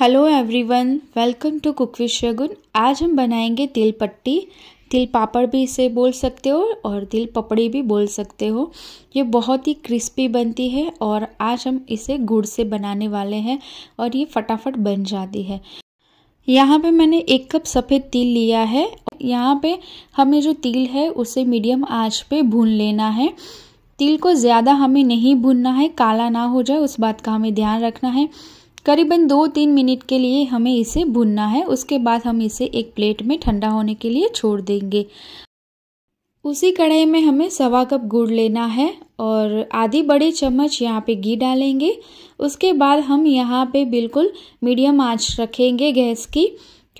hello everyone welcome to cook with Shagun आज हम बनाएंगे तिल पट्टी तिल पापड़ भी इसे बोल सकते हो और तिल पपड़ी भी बोल सकते हो ये बहुत ही क्रिस्पी बनती है और आज हम इसे गुड़ से बनाने वाले हैं और ये फटाफट बन जाती है यहाँ पे मैंने एक कप सफ़ेद तिल लिया है यहाँ पे हमें जो तिल है उसे मीडियम आँच पर भून लेना है तिल को ज़्यादा हमें नहीं भूनना है काला ना हो जाए उस बात का हमें ध्यान रखना है करीबन दो तीन मिनट के लिए हमें इसे भुनना है उसके बाद हम इसे एक प्लेट में ठंडा होने के लिए छोड़ देंगे उसी कढ़ाई में हमें सवा कप गुड़ लेना है और आधी बड़े चम्मच यहाँ पे घी डालेंगे उसके बाद हम यहाँ पे बिल्कुल मीडियम आंच रखेंगे गैस की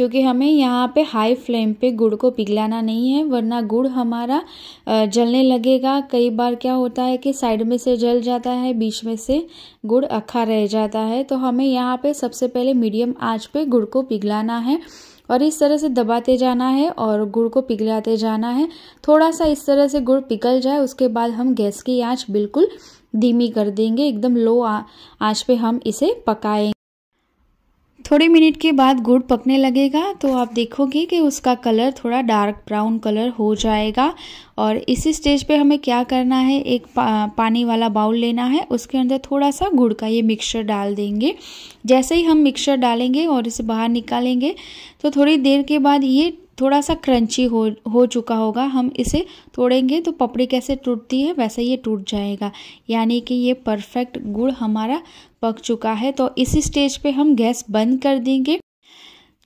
क्योंकि हमें यहाँ पे हाई फ्लेम पे गुड़ को पिघलाना नहीं है वरना गुड़ हमारा जलने लगेगा कई बार क्या होता है कि साइड में से जल जाता है बीच में से गुड़ अखा रह जाता है तो हमें यहाँ पे सबसे पहले मीडियम आंच पे गुड़ को पिघलाना है और इस तरह से दबाते जाना है और गुड़ को पिघलाते जाना है थोड़ा सा इस तरह से गुड़ पिघल जाए उसके बाद हम गैस की आँच बिल्कुल धीमी कर देंगे एकदम लो आँच पर हम इसे पकाएंगे थोड़े मिनट के बाद गुड़ पकने लगेगा तो आप देखोगे कि उसका कलर थोड़ा डार्क ब्राउन कलर हो जाएगा और इसी स्टेज पे हमें क्या करना है एक पा, पानी वाला बाउल लेना है उसके अंदर थोड़ा सा गुड़ का ये मिक्सचर डाल देंगे जैसे ही हम मिक्सचर डालेंगे और इसे बाहर निकालेंगे तो थोड़ी देर के बाद ये थोड़ा सा क्रंची हो हो चुका होगा हम इसे तोड़ेंगे तो पपड़ी कैसे टूटती है वैसे ये टूट जाएगा यानी कि ये परफेक्ट गुड़ हमारा पक चुका है तो इसी स्टेज पे हम गैस बंद कर देंगे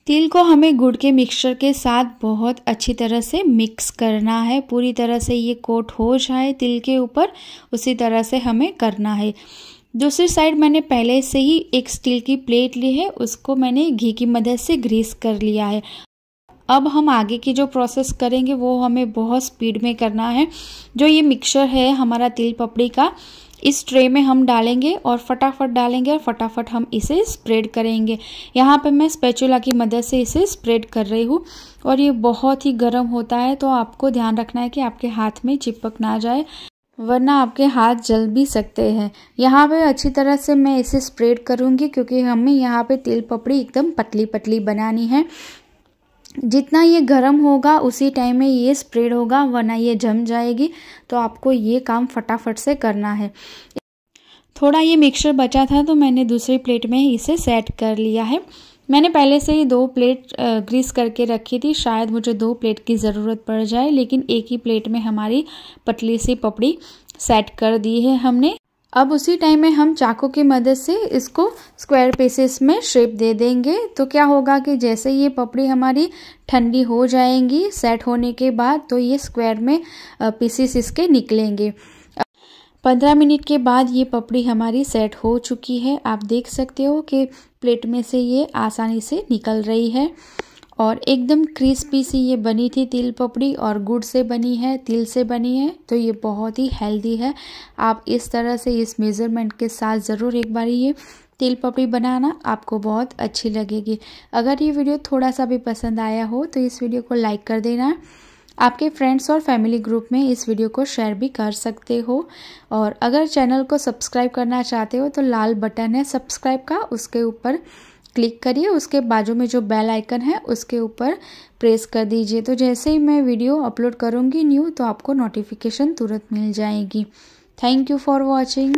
तिल को हमें गुड़ के मिक्सचर के साथ बहुत अच्छी तरह से मिक्स करना है पूरी तरह से ये कोट हो जाए तिल के ऊपर उसी तरह से हमें करना है दूसरी साइड मैंने पहले से ही एक स्टील की प्लेट ली है उसको मैंने घी की मदद से ग्रीस कर लिया है अब हम आगे की जो प्रोसेस करेंगे वो हमें बहुत स्पीड में करना है जो ये मिक्सचर है हमारा तिल पपड़ी का इस ट्रे में हम डालेंगे और फटाफट डालेंगे और फटाफट हम इसे स्प्रेड करेंगे यहाँ पे मैं स्पेचुला की मदद से इसे स्प्रेड कर रही हूँ और ये बहुत ही गर्म होता है तो आपको ध्यान रखना है कि आपके हाथ में चिपक ना जाए वरना आपके हाथ जल भी सकते हैं यहाँ पे अच्छी तरह से मैं इसे स्प्रेड करूँगी क्योंकि हमें यहाँ पे तेल पपड़ी एकदम पतली पतली बनानी है जितना ये गर्म होगा उसी टाइम में ये स्प्रेड होगा वरना ये जम जाएगी तो आपको ये काम फटाफट से करना है थोड़ा ये मिक्सचर बचा था तो मैंने दूसरी प्लेट में इसे सेट कर लिया है मैंने पहले से ही दो प्लेट ग्रीस करके रखी थी शायद मुझे दो प्लेट की ज़रूरत पड़ जाए लेकिन एक ही प्लेट में हमारी पतली सी पपड़ी सेट कर दी है हमने अब उसी टाइम में हम चाकू की मदद से इसको स्क्वायर पीसेस में शेप दे देंगे तो क्या होगा कि जैसे ये पपड़ी हमारी ठंडी हो जाएंगी सेट होने के बाद तो ये स्क्वायर में पीसेस इसके निकलेंगे पंद्रह मिनट के बाद ये पपड़ी हमारी सेट हो चुकी है आप देख सकते हो कि प्लेट में से ये आसानी से निकल रही है और एकदम क्रिस्पी सी ये बनी थी तिल पपड़ी और गुड़ से बनी है तिल से बनी है तो ये बहुत ही हेल्दी है आप इस तरह से इस मेज़रमेंट के साथ ज़रूर एक बार ये तिल पपड़ी बनाना आपको बहुत अच्छी लगेगी अगर ये वीडियो थोड़ा सा भी पसंद आया हो तो इस वीडियो को लाइक कर देना आपके फ्रेंड्स और फैमिली ग्रुप में इस वीडियो को शेयर भी कर सकते हो और अगर चैनल को सब्सक्राइब करना चाहते हो तो लाल बटन है सब्सक्राइब का उसके ऊपर क्लिक करिए उसके बाजू में जो बेल आइकन है उसके ऊपर प्रेस कर दीजिए तो जैसे ही मैं वीडियो अपलोड करूँगी न्यू तो आपको नोटिफिकेशन तुरंत मिल जाएगी थैंक यू फॉर वॉचिंग